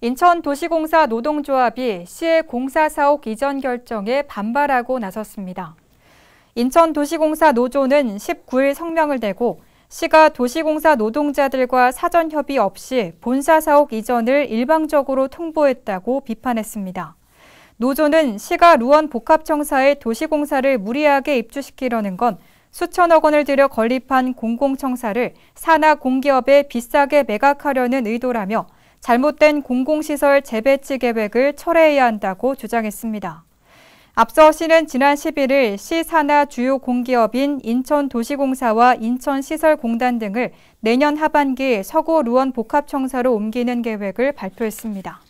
인천도시공사 노동조합이 시의 공사 사옥 이전 결정에 반발하고 나섰습니다. 인천도시공사 노조는 19일 성명을 내고 시가 도시공사 노동자들과 사전 협의 없이 본사 사옥 이전을 일방적으로 통보했다고 비판했습니다. 노조는 시가 루원 복합청사에 도시공사를 무리하게 입주시키려는 건 수천억 원을 들여 건립한 공공청사를 산하 공기업에 비싸게 매각하려는 의도라며 잘못된 공공시설 재배치 계획을 철회해야 한다고 주장했습니다. 앞서 시는 지난 11일 시 산하 주요 공기업인 인천도시공사와 인천시설공단 등을 내년 하반기 서구 루원 복합청사로 옮기는 계획을 발표했습니다.